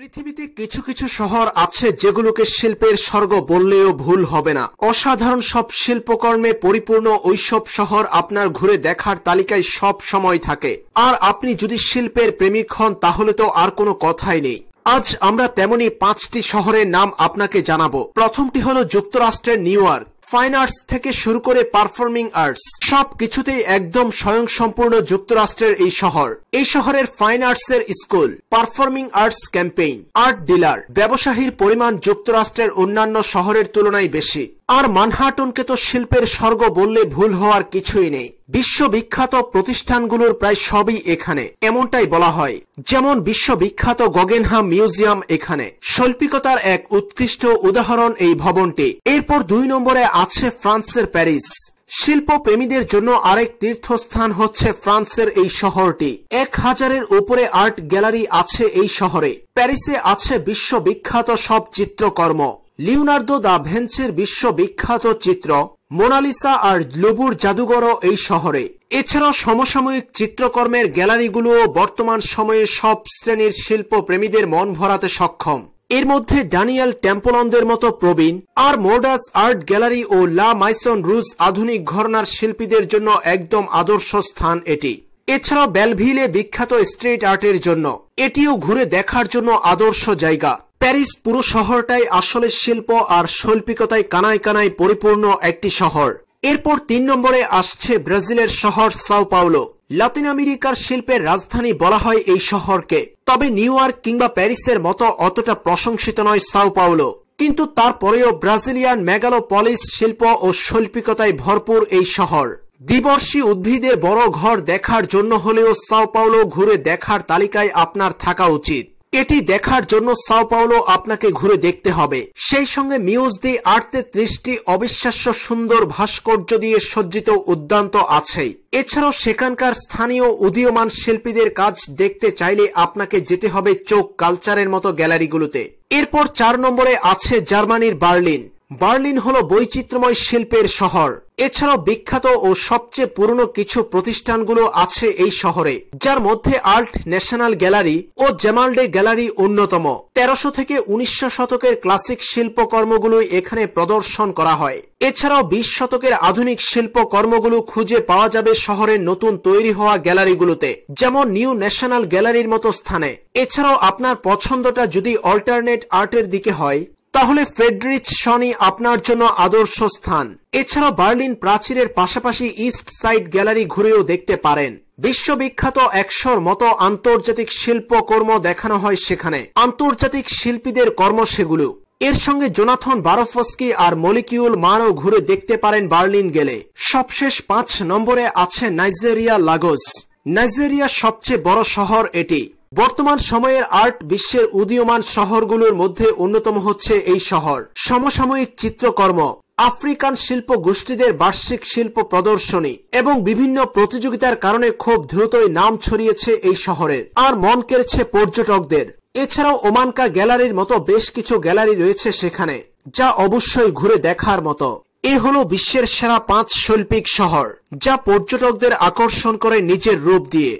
পৃথিবীতে কিছু কিছু শহর আছে যেগুলোকে শিল্পের স্বর্গ বললেও ভুল হবে না অসাধারণ সব শিল্পকর্মে পরিপূর্ণ ওইসব শহর আপনার ঘুরে দেখার তালিকায় সব সময় থাকে আর আপনি যদি শিল্পের প্রেমিক হন তাহলে তো আর কোনো কথাই নেই আজ আমরা তেমনি পাঁচটি শহরের নাম আপনাকে জানাবো প্রথমটি হলো যুক্তরাষ্ট্রের নিউ ইয়র্ক ফাইন আর্টস থেকে শুরু করে পারফর্মিং আর্টস সব কিছুতেই একদম স্বয়ংসম্পূর্ণ যুক্তরাষ্ট্রের এই শহর এই শহরের ফাইন আর্টস এর school performing arts campaign art dealer ব্যবসায়ীর পরিমাণ যুক্তরাষ্ট্রের অন্যান্য শহরের তুলনায় বেশি আর মানহাটনকে তো শিল্পের স্বর্গ বললে ভুল হওয়ার কিছুই নেই বিশ্ববিখ্যাত প্রতিষ্ঠানগুলোর প্রায় সবই এখানে এমনটাই বলা হয় যেমন বিশ্ববিখ্যাত গগেনহাম মিউজিয়াম এখানে শৈল্পিকতার এক উৎকৃষ্ট উদাহরণ এই ভবনটি এরপর দুই নম্বরে আছে ফ্রান্সের প্যারিস শিল্প প্রেমীদের জন্য আরেক তীর্থস্থান হচ্ছে ফ্রান্সের এই শহরটি এক হাজারের উপরে আর্ট গ্যালারি আছে এই শহরে প্যারিসে আছে বিশ্ববিখ্যাত সব চিত্রকর্ম লিওনার্দো দা ভেন্সের বিশ্ববিখ্যাত চিত্র মোনালিসা আর লুবুর জাদুঘরও এই শহরে এছাড়া সমসাময়িক চিত্রকর্মের গ্যালারিগুলোও বর্তমান সময়ে সব শ্রেণীর শিল্প প্রেমীদের মন ভরাতে সক্ষম এর মধ্যে ড্যানিয়াল টেম্পলনদের মতো প্রবীণ আর মোডাস আর্ট গ্যালারি ও লা মাইসন রুজ আধুনিক ঘরনার শিল্পীদের জন্য একদম আদর্শ স্থান এটি এছাড়াও বেলভিলে বিখ্যাত স্ট্রিট আর্টের জন্য এটিও ঘুরে দেখার জন্য আদর্শ জায়গা প্যারিস পুরো শহরটাই আসলে শিল্প আর শৈল্পিকতায় কানায় কানায় পরিপূর্ণ একটি শহর এরপর তিন নম্বরে আসছে ব্রাজিলের শহর সাও পাওলো লাতিন আমেরিকার শিল্পের রাজধানী বলা হয় এই শহরকে তবে নিউ ইয়র্ক কিংবা প্যারিসের মতো অতটা প্রশংসিত নয় সাও পাওলো কিন্তু তারপরেও ব্রাজিলিয়ান মেগালোপলিস শিল্প ও শৈল্পিকতায় ভরপুর এই শহর দ্বিবর্ষী উদ্ভিদে বড় ঘর দেখার জন্য হলেও সাও পাওলো ঘুরে দেখার তালিকায় আপনার থাকা উচিত এটি দেখার জন্য সাও পাওলো আপনাকে ঘুরে দেখতে হবে সেই সঙ্গে মিউজ দি আটতে ত্রিশটি অবিশ্বাস্য সুন্দর ভাস্কর্য দিয়ে সজ্জিত উদ্যান্ত আছেই এছাড়াও সেখানকার স্থানীয় উদীয়মান শিল্পীদের কাজ দেখতে চাইলে আপনাকে যেতে হবে চোখ কালচারের মতো গ্যালারিগুলোতে এরপর চার নম্বরে আছে জার্মানির বার্লিন বার্লিন হল বৈচিত্র্যময় শিল্পের শহর এছাড়াও বিখ্যাত ও সবচেয়ে পুরনো কিছু প্রতিষ্ঠানগুলো আছে এই শহরে যার মধ্যে আর্ট ন্যাশনাল গ্যালারি ও জেমালডে গ্যালারি অন্যতম তেরোশো থেকে উনিশশো শতকের ক্লাসিক শিল্পকর্মগুলো এখানে প্রদর্শন করা হয় এছাড়াও বিশ শতকের আধুনিক শিল্পকর্মগুলো খুঁজে পাওয়া যাবে শহরের নতুন তৈরি হওয়া গ্যালারিগুলোতে যেমন নিউ ন্যাশনাল গ্যালারির মতো স্থানে এছাড়াও আপনার পছন্দটা যদি অল্টারনেট আর্টের দিকে হয় তাহলে ফ্রেডরিচ শনি আপনার জন্য আদর্শ স্থান এছাড়া বার্লিন প্রাচীরের পাশাপাশি ইস্ট সাইড গ্যালারি ঘুরেও দেখতে পারেন বিশ্ববিখ্যাত একশোর মতো আন্তর্জাতিক শিল্পকর্ম দেখানো হয় সেখানে আন্তর্জাতিক শিল্পীদের কর্ম সেগুলো এর সঙ্গে জোনাথন বারোফস্কি আর মলিকিউল মানও ঘুরে দেখতে পারেন বার্লিন গেলে সবশেষ পাঁচ নম্বরে আছে নাইজেরিয়া লাগোস নাইজেরিয়ার সবচেয়ে বড় শহর এটি বর্তমান সময়ের আর্ট বিশ্বের উদীয়মান শহরগুলোর মধ্যে অন্যতম হচ্ছে এই শহর সমসাময়িক চিত্রকর্ম আফ্রিকান শিল্প গোষ্ঠীদের বার্ষিক শিল্প প্রদর্শনী এবং বিভিন্ন প্রতিযোগিতার কারণে খুব দ্রুতই নাম ছড়িয়েছে এই শহরের আর মন কেড়েছে পর্যটকদের এছাড়াও ওমানকা গ্যালারির মতো বেশ কিছু গ্যালারি রয়েছে সেখানে যা অবশ্যই ঘুরে দেখার মতো এ হল বিশ্বের সেরা পাঁচ শৈল্পিক শহর যা পর্যটকদের আকর্ষণ করে নিজের রূপ দিয়ে